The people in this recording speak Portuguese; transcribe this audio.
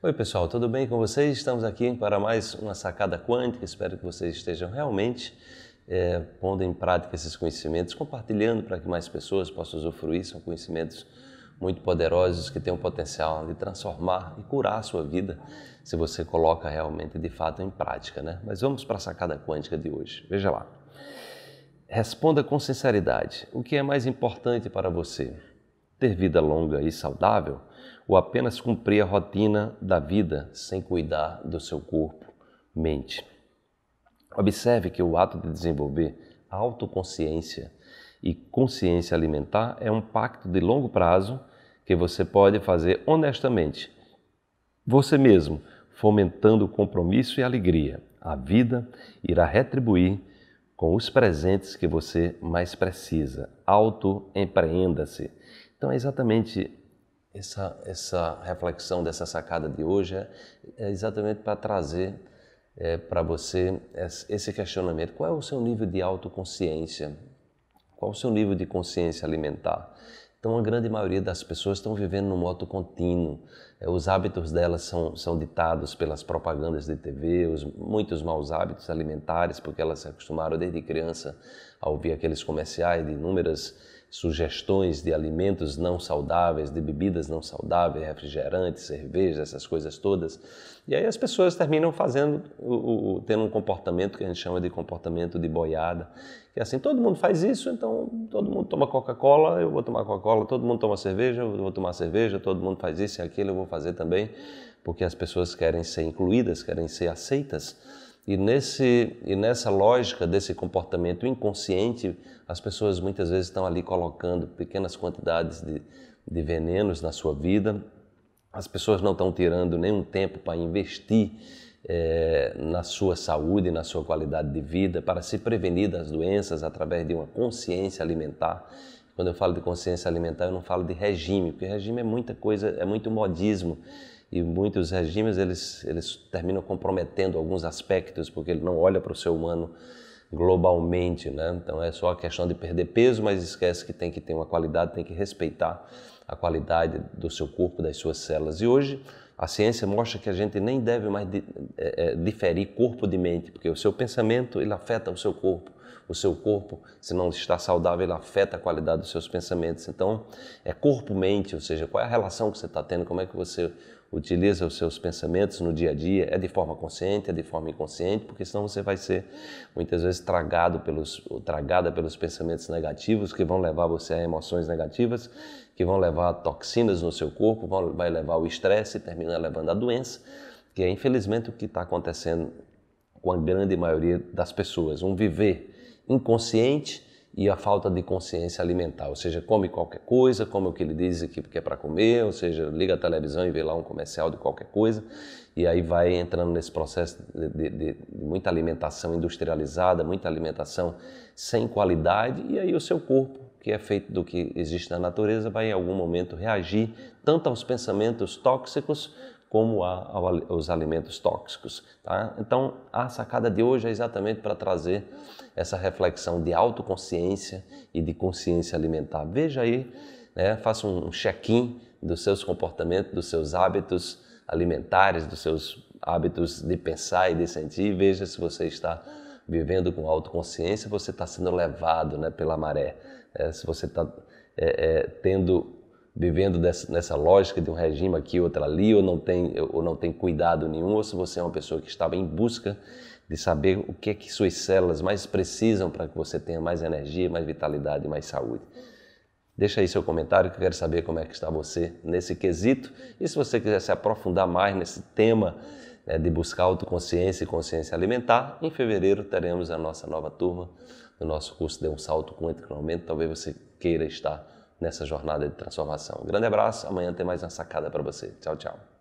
Oi, pessoal, tudo bem com vocês? Estamos aqui para mais uma sacada quântica. Espero que vocês estejam realmente é, pondo em prática esses conhecimentos, compartilhando para que mais pessoas possam usufruir. São conhecimentos muito poderosos que têm o potencial de transformar e curar a sua vida se você coloca realmente de fato em prática, né? Mas vamos para a sacada quântica de hoje. Veja lá. Responda com sinceridade: o que é mais importante para você? ter vida longa e saudável, ou apenas cumprir a rotina da vida sem cuidar do seu corpo, mente. Observe que o ato de desenvolver autoconsciência e consciência alimentar é um pacto de longo prazo que você pode fazer honestamente. Você mesmo, fomentando o compromisso e alegria, a vida irá retribuir com os presentes que você mais precisa. empreenda se então é exatamente essa, essa reflexão dessa sacada de hoje, é, é exatamente para trazer é, para você esse questionamento: qual é o seu nível de autoconsciência? Qual é o seu nível de consciência alimentar? Então, a grande maioria das pessoas estão vivendo num moto contínuo. É, os hábitos delas são, são ditados pelas propagandas de TV, os, muitos maus hábitos alimentares, porque elas se acostumaram desde criança a ouvir aqueles comerciais de inúmeras sugestões de alimentos não saudáveis, de bebidas não saudáveis, refrigerantes, cerveja, essas coisas todas. E aí as pessoas terminam fazendo, o, o, tendo um comportamento que a gente chama de comportamento de boiada, que é assim, todo mundo faz isso, então todo mundo toma Coca-Cola, eu vou tomar Coca-Cola, todo mundo toma cerveja, eu vou tomar cerveja, todo mundo faz isso e aquilo, eu vou fazer também, porque as pessoas querem ser incluídas, querem ser aceitas. E, nesse, e nessa lógica desse comportamento inconsciente, as pessoas muitas vezes estão ali colocando pequenas quantidades de, de venenos na sua vida, as pessoas não estão tirando nenhum tempo para investir é, na sua saúde, na sua qualidade de vida, para se prevenir das doenças através de uma consciência alimentar. Quando eu falo de consciência alimentar, eu não falo de regime, porque regime é muita coisa, é muito modismo e muitos regimes eles, eles terminam comprometendo alguns aspectos porque ele não olha para o ser humano globalmente, né? Então é só a questão de perder peso, mas esquece que tem que ter uma qualidade, tem que respeitar a qualidade do seu corpo, das suas células. E hoje a ciência mostra que a gente nem deve mais é, é, diferir corpo de mente, porque o seu pensamento ele afeta o seu corpo o seu corpo, se não está saudável, ele afeta a qualidade dos seus pensamentos. Então, é corpo-mente, ou seja, qual é a relação que você está tendo, como é que você utiliza os seus pensamentos no dia a dia, é de forma consciente, é de forma inconsciente, porque senão você vai ser muitas vezes tragado pelos, ou tragada pelos pensamentos negativos que vão levar você a emoções negativas, que vão levar toxinas no seu corpo, vão, vai levar o estresse, termina levando a doença, que é infelizmente o que está acontecendo com a grande maioria das pessoas, um viver inconsciente e a falta de consciência alimentar, ou seja, come qualquer coisa, come o que ele diz aqui é para comer, ou seja, liga a televisão e vê lá um comercial de qualquer coisa, e aí vai entrando nesse processo de, de, de muita alimentação industrializada, muita alimentação sem qualidade, e aí o seu corpo, que é feito do que existe na natureza, vai em algum momento reagir tanto aos pensamentos tóxicos como a, os alimentos tóxicos. Tá? Então, a sacada de hoje é exatamente para trazer essa reflexão de autoconsciência e de consciência alimentar. Veja aí, né, faça um check-in dos seus comportamentos, dos seus hábitos alimentares, dos seus hábitos de pensar e de sentir, e veja se você está vivendo com autoconsciência, você está sendo levado né, pela maré. É, se você está é, é, tendo vivendo nessa lógica de um regime aqui, outra ali, ou não tem, ou não tem cuidado nenhum, ou se você é uma pessoa que estava em busca de saber o que é que suas células mais precisam para que você tenha mais energia, mais vitalidade, mais saúde. Deixa aí seu comentário que eu quero saber como é que está você nesse quesito. E se você quiser se aprofundar mais nesse tema né, de buscar autoconsciência e consciência alimentar, em fevereiro teremos a nossa nova turma do nosso curso de um salto quântico no aumento. Talvez você queira estar nessa jornada de transformação. Um grande abraço, amanhã tem mais uma sacada para você. Tchau, tchau.